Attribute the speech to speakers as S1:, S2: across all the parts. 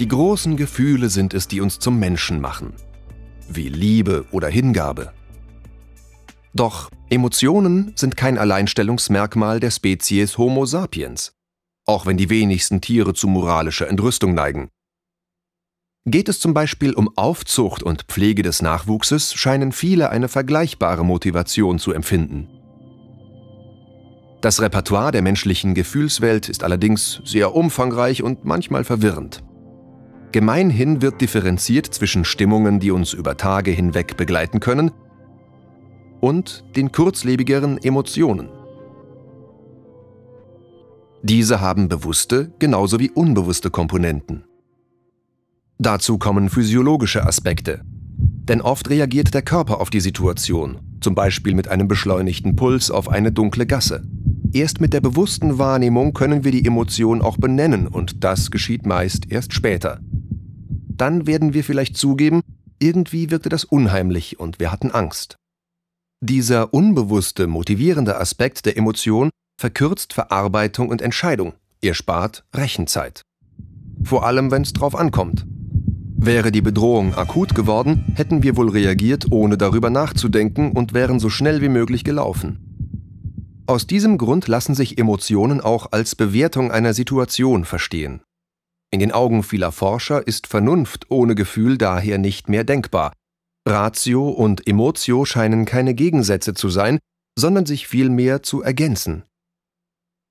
S1: Die großen Gefühle sind es, die uns zum Menschen machen, wie Liebe oder Hingabe. Doch Emotionen sind kein Alleinstellungsmerkmal der Spezies Homo sapiens, auch wenn die wenigsten Tiere zu moralischer Entrüstung neigen. Geht es zum Beispiel um Aufzucht und Pflege des Nachwuchses, scheinen viele eine vergleichbare Motivation zu empfinden. Das Repertoire der menschlichen Gefühlswelt ist allerdings sehr umfangreich und manchmal verwirrend. Gemeinhin wird differenziert zwischen Stimmungen, die uns über Tage hinweg begleiten können, und den kurzlebigeren Emotionen. Diese haben bewusste genauso wie unbewusste Komponenten. Dazu kommen physiologische Aspekte. Denn oft reagiert der Körper auf die Situation, zum Beispiel mit einem beschleunigten Puls auf eine dunkle Gasse. Erst mit der bewussten Wahrnehmung können wir die Emotion auch benennen und das geschieht meist erst später dann werden wir vielleicht zugeben, irgendwie wirkte das unheimlich und wir hatten Angst. Dieser unbewusste, motivierende Aspekt der Emotion verkürzt Verarbeitung und Entscheidung. Ihr spart Rechenzeit. Vor allem, wenn es drauf ankommt. Wäre die Bedrohung akut geworden, hätten wir wohl reagiert, ohne darüber nachzudenken und wären so schnell wie möglich gelaufen. Aus diesem Grund lassen sich Emotionen auch als Bewertung einer Situation verstehen. In den Augen vieler Forscher ist Vernunft ohne Gefühl daher nicht mehr denkbar. Ratio und Emotio scheinen keine Gegensätze zu sein, sondern sich vielmehr zu ergänzen.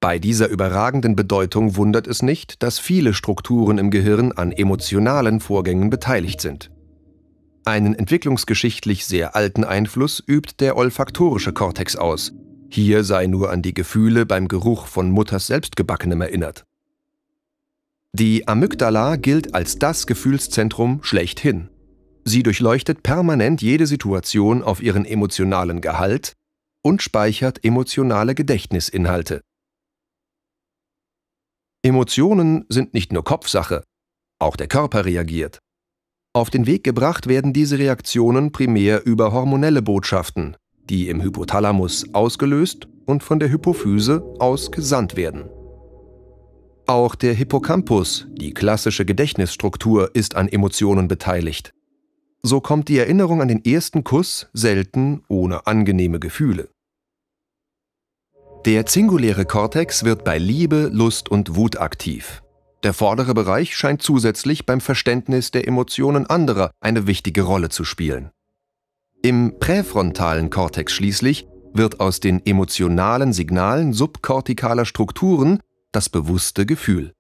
S1: Bei dieser überragenden Bedeutung wundert es nicht, dass viele Strukturen im Gehirn an emotionalen Vorgängen beteiligt sind. Einen entwicklungsgeschichtlich sehr alten Einfluss übt der olfaktorische Kortex aus. Hier sei nur an die Gefühle beim Geruch von Mutters Selbstgebackenem erinnert. Die Amygdala gilt als das Gefühlszentrum schlechthin. Sie durchleuchtet permanent jede Situation auf ihren emotionalen Gehalt und speichert emotionale Gedächtnisinhalte. Emotionen sind nicht nur Kopfsache, auch der Körper reagiert. Auf den Weg gebracht werden diese Reaktionen primär über hormonelle Botschaften, die im Hypothalamus ausgelöst und von der Hypophyse ausgesandt werden. Auch der Hippocampus, die klassische Gedächtnisstruktur, ist an Emotionen beteiligt. So kommt die Erinnerung an den ersten Kuss selten ohne angenehme Gefühle. Der zinguläre Kortex wird bei Liebe, Lust und Wut aktiv. Der vordere Bereich scheint zusätzlich beim Verständnis der Emotionen anderer eine wichtige Rolle zu spielen. Im präfrontalen Kortex schließlich wird aus den emotionalen Signalen subkortikaler Strukturen das bewusste Gefühl.